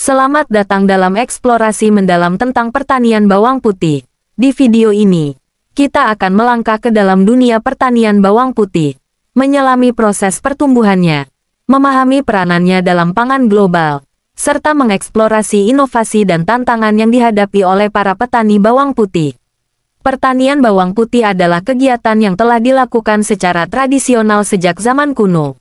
Selamat datang dalam eksplorasi mendalam tentang pertanian bawang putih. Di video ini, kita akan melangkah ke dalam dunia pertanian bawang putih, menyelami proses pertumbuhannya, memahami peranannya dalam pangan global, serta mengeksplorasi inovasi dan tantangan yang dihadapi oleh para petani bawang putih. Pertanian bawang putih adalah kegiatan yang telah dilakukan secara tradisional sejak zaman kuno.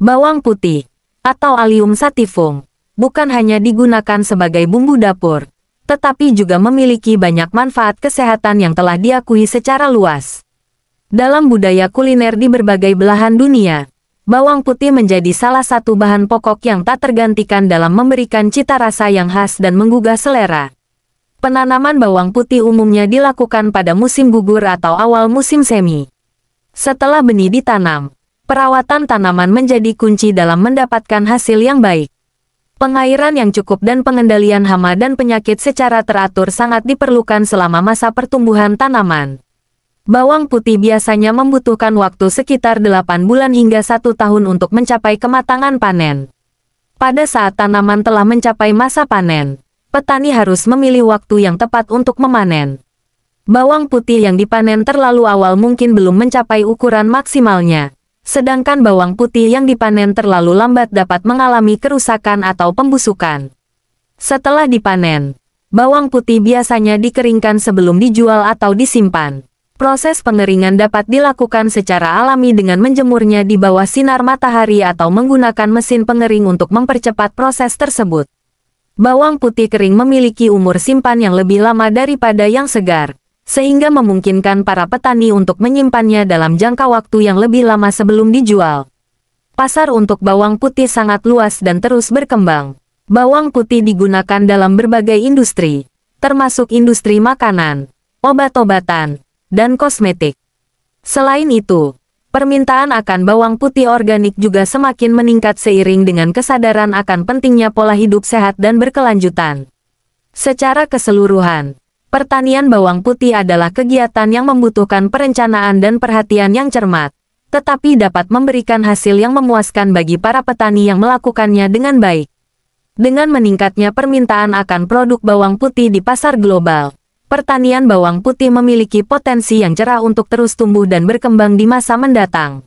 Bawang putih, atau Allium sativum, bukan hanya digunakan sebagai bumbu dapur, tetapi juga memiliki banyak manfaat kesehatan yang telah diakui secara luas. Dalam budaya kuliner di berbagai belahan dunia, bawang putih menjadi salah satu bahan pokok yang tak tergantikan dalam memberikan cita rasa yang khas dan menggugah selera. Penanaman bawang putih umumnya dilakukan pada musim gugur atau awal musim semi. Setelah benih ditanam, perawatan tanaman menjadi kunci dalam mendapatkan hasil yang baik. Pengairan yang cukup dan pengendalian hama dan penyakit secara teratur sangat diperlukan selama masa pertumbuhan tanaman. Bawang putih biasanya membutuhkan waktu sekitar 8 bulan hingga 1 tahun untuk mencapai kematangan panen. Pada saat tanaman telah mencapai masa panen, petani harus memilih waktu yang tepat untuk memanen. Bawang putih yang dipanen terlalu awal mungkin belum mencapai ukuran maksimalnya, sedangkan bawang putih yang dipanen terlalu lambat dapat mengalami kerusakan atau pembusukan. Setelah dipanen, bawang putih biasanya dikeringkan sebelum dijual atau disimpan. Proses pengeringan dapat dilakukan secara alami dengan menjemurnya di bawah sinar matahari atau menggunakan mesin pengering untuk mempercepat proses tersebut. Bawang putih kering memiliki umur simpan yang lebih lama daripada yang segar sehingga memungkinkan para petani untuk menyimpannya dalam jangka waktu yang lebih lama sebelum dijual. Pasar untuk bawang putih sangat luas dan terus berkembang. Bawang putih digunakan dalam berbagai industri, termasuk industri makanan, obat-obatan, dan kosmetik. Selain itu, permintaan akan bawang putih organik juga semakin meningkat seiring dengan kesadaran akan pentingnya pola hidup sehat dan berkelanjutan. Secara keseluruhan, Pertanian bawang putih adalah kegiatan yang membutuhkan perencanaan dan perhatian yang cermat, tetapi dapat memberikan hasil yang memuaskan bagi para petani yang melakukannya dengan baik. Dengan meningkatnya permintaan akan produk bawang putih di pasar global, pertanian bawang putih memiliki potensi yang cerah untuk terus tumbuh dan berkembang di masa mendatang.